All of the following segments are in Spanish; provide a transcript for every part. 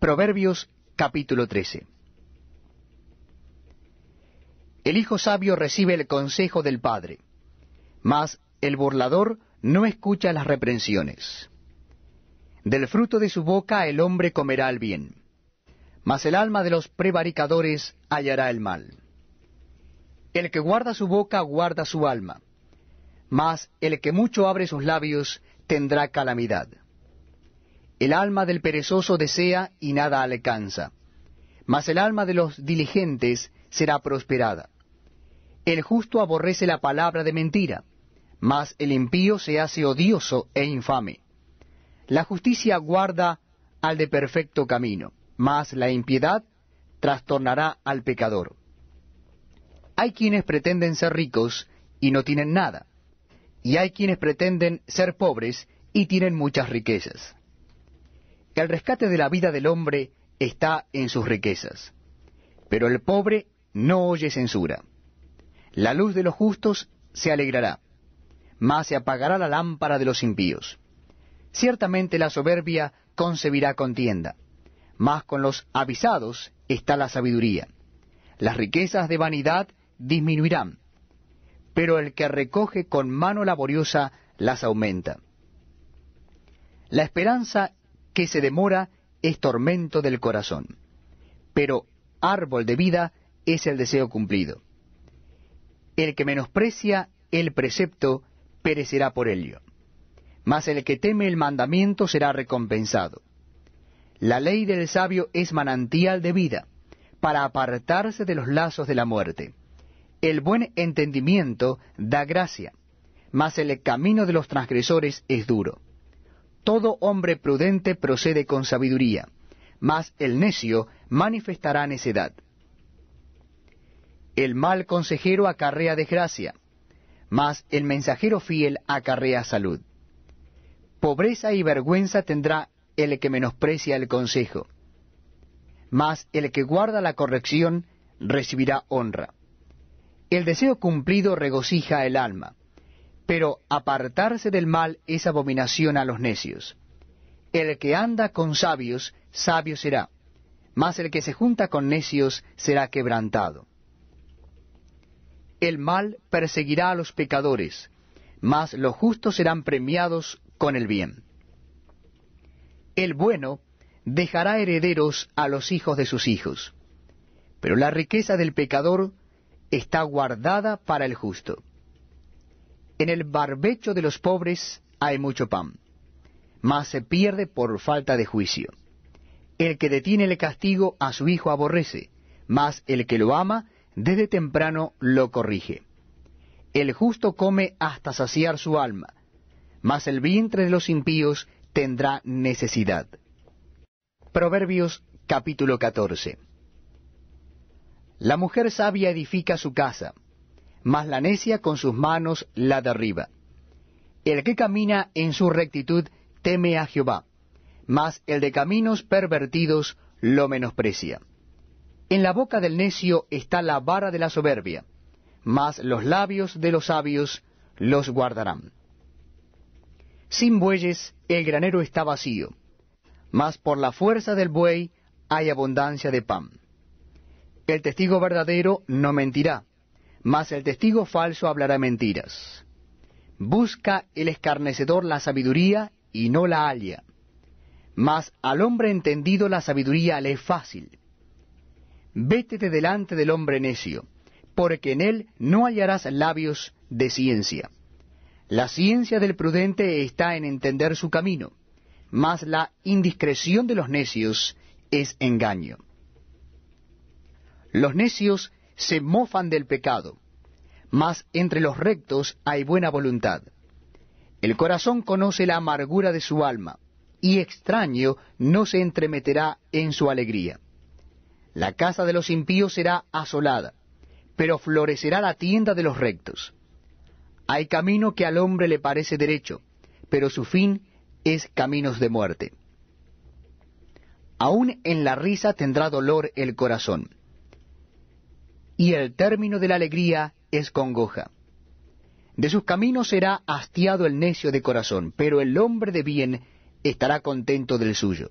Proverbios capítulo 13. El hijo sabio recibe el consejo del padre, mas el burlador no escucha las reprensiones. Del fruto de su boca el hombre comerá el bien, mas el alma de los prevaricadores hallará el mal. El que guarda su boca guarda su alma, mas el que mucho abre sus labios tendrá calamidad. El alma del perezoso desea y nada alcanza, mas el alma de los diligentes será prosperada. El justo aborrece la palabra de mentira, mas el impío se hace odioso e infame. La justicia guarda al de perfecto camino, mas la impiedad trastornará al pecador. Hay quienes pretenden ser ricos y no tienen nada, y hay quienes pretenden ser pobres y tienen muchas riquezas. El rescate de la vida del hombre está en sus riquezas, pero el pobre no oye censura. La luz de los justos se alegrará, mas se apagará la lámpara de los impíos. Ciertamente la soberbia concebirá contienda, mas con los avisados está la sabiduría. Las riquezas de vanidad disminuirán, pero el que recoge con mano laboriosa las aumenta. La esperanza que se demora es tormento del corazón, pero árbol de vida es el deseo cumplido. El que menosprecia el precepto perecerá por ello, mas el que teme el mandamiento será recompensado. La ley del sabio es manantial de vida, para apartarse de los lazos de la muerte. El buen entendimiento da gracia, mas el camino de los transgresores es duro. Todo hombre prudente procede con sabiduría, mas el necio manifestará necedad. El mal consejero acarrea desgracia, mas el mensajero fiel acarrea salud. Pobreza y vergüenza tendrá el que menosprecia el consejo, mas el que guarda la corrección recibirá honra. El deseo cumplido regocija el alma, pero apartarse del mal es abominación a los necios. El que anda con sabios, sabio será, mas el que se junta con necios será quebrantado. El mal perseguirá a los pecadores, mas los justos serán premiados con el bien. El bueno dejará herederos a los hijos de sus hijos, pero la riqueza del pecador está guardada para el justo. En el barbecho de los pobres hay mucho pan, mas se pierde por falta de juicio. El que detiene el castigo a su hijo aborrece, mas el que lo ama desde temprano lo corrige. El justo come hasta saciar su alma, mas el vientre de los impíos tendrá necesidad. Proverbios capítulo 14 La mujer sabia edifica su casa, mas la necia con sus manos la derriba. El que camina en su rectitud teme a Jehová, mas el de caminos pervertidos lo menosprecia. En la boca del necio está la vara de la soberbia, mas los labios de los sabios los guardarán. Sin bueyes el granero está vacío, mas por la fuerza del buey hay abundancia de pan. El testigo verdadero no mentirá, mas el testigo falso hablará mentiras. Busca el escarnecedor la sabiduría y no la halla, mas al hombre entendido la sabiduría le es fácil. Vétete delante del hombre necio, porque en él no hallarás labios de ciencia. La ciencia del prudente está en entender su camino, mas la indiscreción de los necios es engaño. Los necios se mofan del pecado, mas entre los rectos hay buena voluntad. El corazón conoce la amargura de su alma, y extraño no se entremeterá en su alegría. La casa de los impíos será asolada, pero florecerá la tienda de los rectos. Hay camino que al hombre le parece derecho, pero su fin es caminos de muerte. Aún en la risa tendrá dolor el corazón y el término de la alegría es congoja. De sus caminos será hastiado el necio de corazón, pero el hombre de bien estará contento del suyo.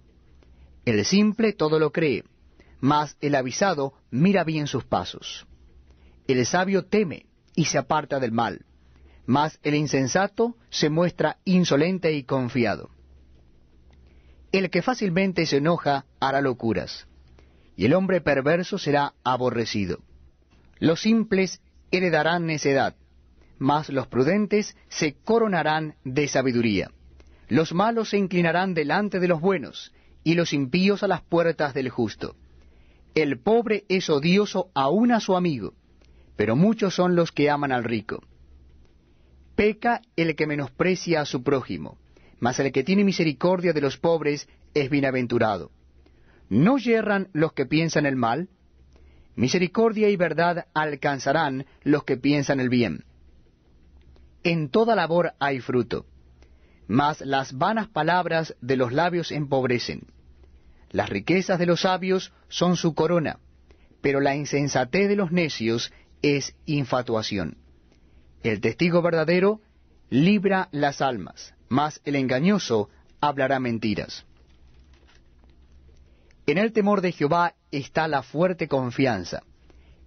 El simple todo lo cree, mas el avisado mira bien sus pasos. El sabio teme y se aparta del mal, mas el insensato se muestra insolente y confiado. El que fácilmente se enoja hará locuras, y el hombre perverso será aborrecido. Los simples heredarán necedad, mas los prudentes se coronarán de sabiduría. Los malos se inclinarán delante de los buenos, y los impíos a las puertas del justo. El pobre es odioso aún a su amigo, pero muchos son los que aman al rico. Peca el que menosprecia a su prójimo, mas el que tiene misericordia de los pobres es bienaventurado. No yerran los que piensan el mal, Misericordia y verdad alcanzarán los que piensan el bien. En toda labor hay fruto, mas las vanas palabras de los labios empobrecen. Las riquezas de los sabios son su corona, pero la insensatez de los necios es infatuación. El testigo verdadero libra las almas, mas el engañoso hablará mentiras. En el temor de Jehová está la fuerte confianza,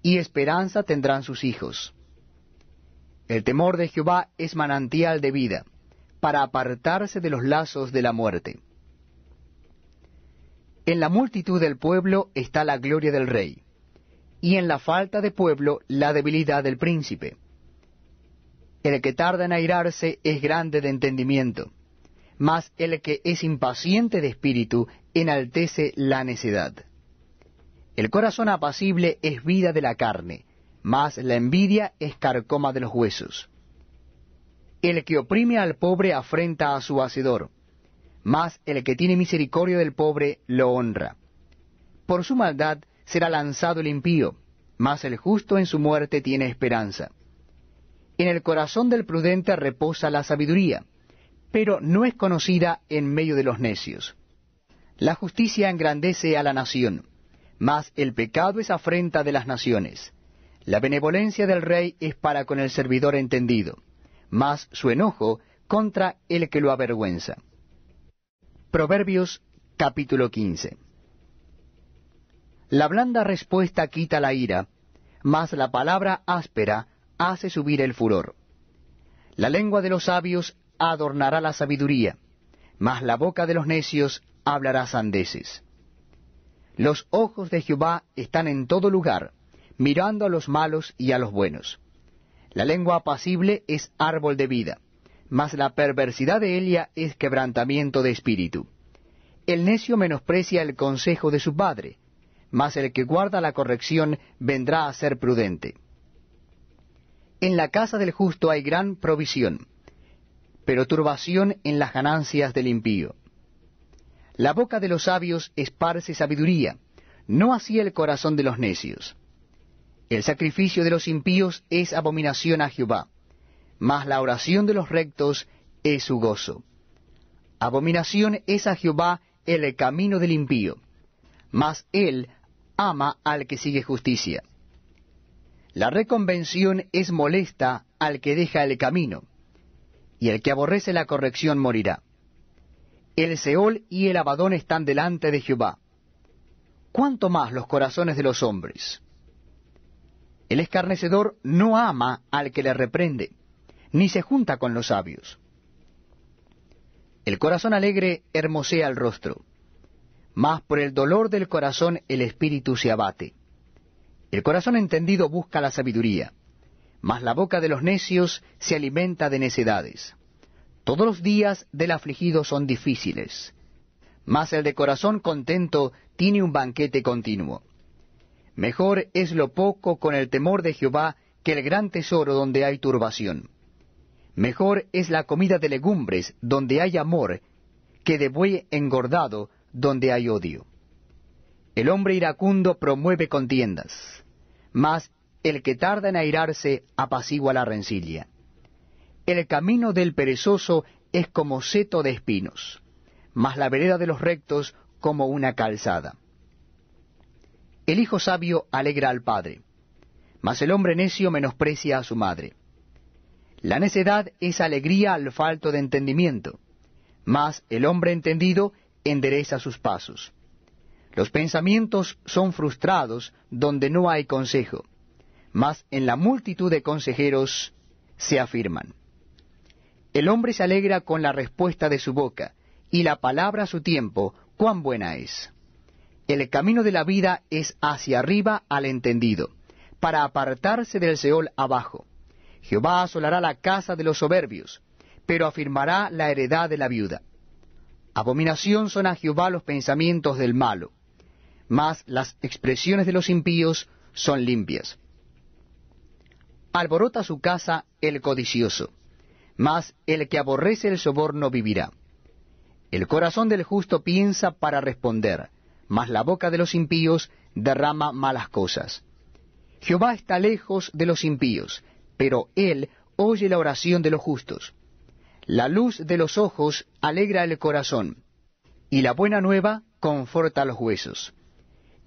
y esperanza tendrán sus hijos. El temor de Jehová es manantial de vida, para apartarse de los lazos de la muerte. En la multitud del pueblo está la gloria del rey, y en la falta de pueblo la debilidad del príncipe. El que tarda en airarse es grande de entendimiento mas el que es impaciente de espíritu enaltece la necedad. El corazón apacible es vida de la carne, mas la envidia es carcoma de los huesos. El que oprime al pobre afrenta a su hacedor, mas el que tiene misericordia del pobre lo honra. Por su maldad será lanzado el impío, mas el justo en su muerte tiene esperanza. En el corazón del prudente reposa la sabiduría, pero no es conocida en medio de los necios. La justicia engrandece a la nación, mas el pecado es afrenta de las naciones. La benevolencia del rey es para con el servidor entendido, mas su enojo contra el que lo avergüenza. Proverbios capítulo 15 La blanda respuesta quita la ira, mas la palabra áspera hace subir el furor. La lengua de los sabios adornará la sabiduría, mas la boca de los necios hablará sandeces. Los ojos de Jehová están en todo lugar, mirando a los malos y a los buenos. La lengua apacible es árbol de vida, mas la perversidad de Elia es quebrantamiento de espíritu. El necio menosprecia el consejo de su padre, mas el que guarda la corrección vendrá a ser prudente. En la casa del justo hay gran provisión, pero turbación en las ganancias del impío. La boca de los sabios esparce sabiduría, no así el corazón de los necios. El sacrificio de los impíos es abominación a Jehová, mas la oración de los rectos es su gozo. Abominación es a Jehová el camino del impío, mas él ama al que sigue justicia. La reconvención es molesta al que deja el camino, y el que aborrece la corrección morirá. El Seol y el Abadón están delante de Jehová. ¿Cuánto más los corazones de los hombres? El escarnecedor no ama al que le reprende, ni se junta con los sabios. El corazón alegre hermosea el rostro, mas por el dolor del corazón el espíritu se abate. El corazón entendido busca la sabiduría mas la boca de los necios se alimenta de necedades. Todos los días del afligido son difíciles, mas el de corazón contento tiene un banquete continuo. Mejor es lo poco con el temor de Jehová que el gran tesoro donde hay turbación. Mejor es la comida de legumbres donde hay amor que de buey engordado donde hay odio. El hombre iracundo promueve contiendas, mas el que tarda en airarse apacigua la rencilla. El camino del perezoso es como seto de espinos, mas la vereda de los rectos como una calzada. El hijo sabio alegra al padre, mas el hombre necio menosprecia a su madre. La necedad es alegría al falto de entendimiento, mas el hombre entendido endereza sus pasos. Los pensamientos son frustrados donde no hay consejo, mas en la multitud de consejeros se afirman. El hombre se alegra con la respuesta de su boca, y la palabra a su tiempo, cuán buena es. El camino de la vida es hacia arriba al entendido, para apartarse del Seol abajo. Jehová asolará la casa de los soberbios, pero afirmará la heredad de la viuda. Abominación son a Jehová los pensamientos del malo, mas las expresiones de los impíos son limpias. Alborota su casa el codicioso, mas el que aborrece el soborno vivirá. El corazón del justo piensa para responder, mas la boca de los impíos derrama malas cosas. Jehová está lejos de los impíos, pero él oye la oración de los justos. La luz de los ojos alegra el corazón, y la buena nueva conforta los huesos.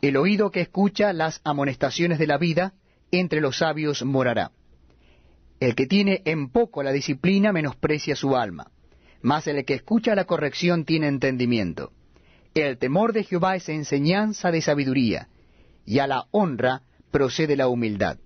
El oído que escucha las amonestaciones de la vida entre los sabios morará. El que tiene en poco la disciplina menosprecia su alma, mas el que escucha la corrección tiene entendimiento. El temor de Jehová es enseñanza de sabiduría, y a la honra procede la humildad.